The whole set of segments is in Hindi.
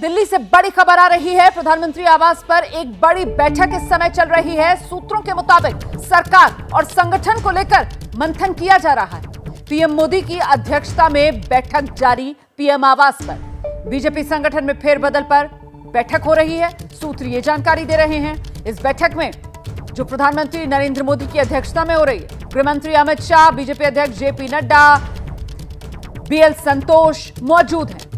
दिल्ली से बड़ी खबर आ रही है प्रधानमंत्री आवास पर एक बड़ी बैठक इस समय चल रही है सूत्रों के मुताबिक सरकार और संगठन को लेकर मंथन किया जा रहा है पीएम मोदी की अध्यक्षता में बैठक जारी पीएम आवास पर बीजेपी संगठन में फेरबदल पर बैठक हो रही है सूत्र ये जानकारी दे रहे हैं इस बैठक में जो प्रधानमंत्री नरेंद्र मोदी की अध्यक्षता में हो रही है गृह मंत्री अमित शाह बीजेपी अध्यक्ष जेपी नड्डा बीएल संतोष मौजूद हैं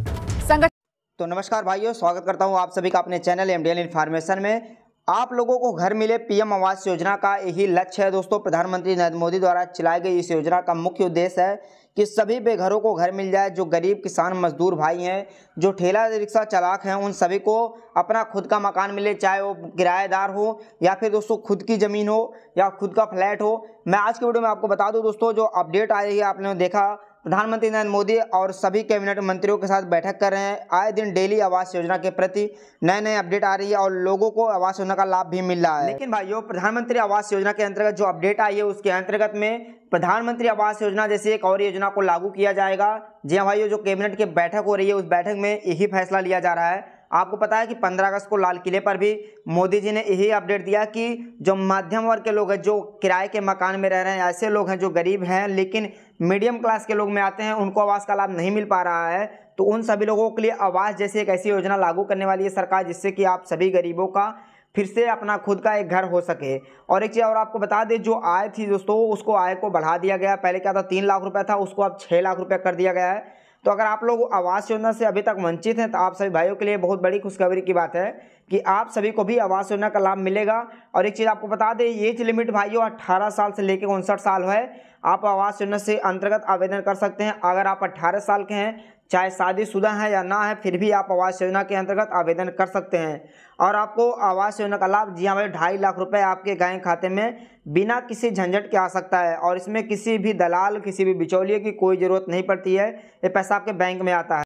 तो नमस्कार भाइयों स्वागत करता हूं आप सभी का अपने चैनल एम इन्फॉर्मेशन में आप लोगों को घर मिले पीएम आवास योजना का यही लक्ष्य है दोस्तों प्रधानमंत्री नरेंद्र मोदी द्वारा चलाई गई इस योजना का मुख्य उद्देश्य है कि सभी बेघरों को घर मिल जाए जो गरीब किसान मजदूर भाई हैं जो ठेला रिक्शा चालाक हैं उन सभी को अपना खुद का मकान मिले चाहे वो किराएदार हो या फिर दोस्तों खुद की ज़मीन हो या खुद का फ्लैट हो मैं आज के वीडियो में आपको बता दूँ दोस्तों जो अपडेट आ रही है आपने देखा प्रधानमंत्री नरेंद्र मोदी और सभी कैबिनेट मंत्रियों के साथ बैठक कर रहे हैं आए दिन डेली आवास योजना के प्रति नए नए अपडेट आ रही है और लोगों को आवास योजना का लाभ भी मिल रहा है लेकिन भाइयों प्रधानमंत्री आवास योजना के अंतर्गत जो अपडेट आई है उसके अंतर्गत में प्रधानमंत्री आवास योजना जैसी एक और योजना को लागू किया जाएगा जी हाँ भाइयों जो कैबिनेट की बैठक हो रही है उस बैठक में यही फैसला लिया जा रहा है आपको पता है कि 15 अगस्त को लाल किले पर भी मोदी जी ने यही अपडेट दिया कि जो मध्यम वर्ग के लोग हैं जो किराए के मकान में रह रहे हैं ऐसे लोग हैं जो गरीब हैं लेकिन मीडियम क्लास के लोग में आते हैं उनको आवास का लाभ नहीं मिल पा रहा है तो उन सभी लोगों के लिए आवास जैसी एक ऐसी योजना लागू करने वाली है सरकार जिससे कि आप सभी गरीबों का फिर से अपना खुद का एक घर हो सके और एक चीज़ और आपको बता दें जो आय थी दोस्तों उसको आय को बढ़ा दिया गया पहले क्या था तीन लाख रुपये था उसको अब छः लाख रुपये कर दिया गया है तो अगर आप लोग आवास योजना से अभी तक वंचित हैं तो आप सभी भाइयों के लिए बहुत बड़ी खुशखबरी की बात है कि आप सभी को भी आवास योजना का लाभ मिलेगा और एक चीज़ आपको बता दें एज लिमिट भाइयों अट्ठारह साल से लेकर उनसठ साल है आप आवास योजना से अंतर्गत आवेदन कर सकते हैं अगर आप अट्ठारह साल के हैं चाहे शादीशुदा हैं या ना है फिर भी आप आवास योजना के अंतर्गत आवेदन कर सकते हैं और आपको आवास योजना का लाभ जी हाँ भाई ढाई लाख रुपए आपके गाय खाते में बिना किसी झंझट के आ सकता है और इसमें किसी भी दलाल किसी भी बिचौलिए की कोई ज़रूरत नहीं पड़ती है ये पैसा आपके बैंक में आता है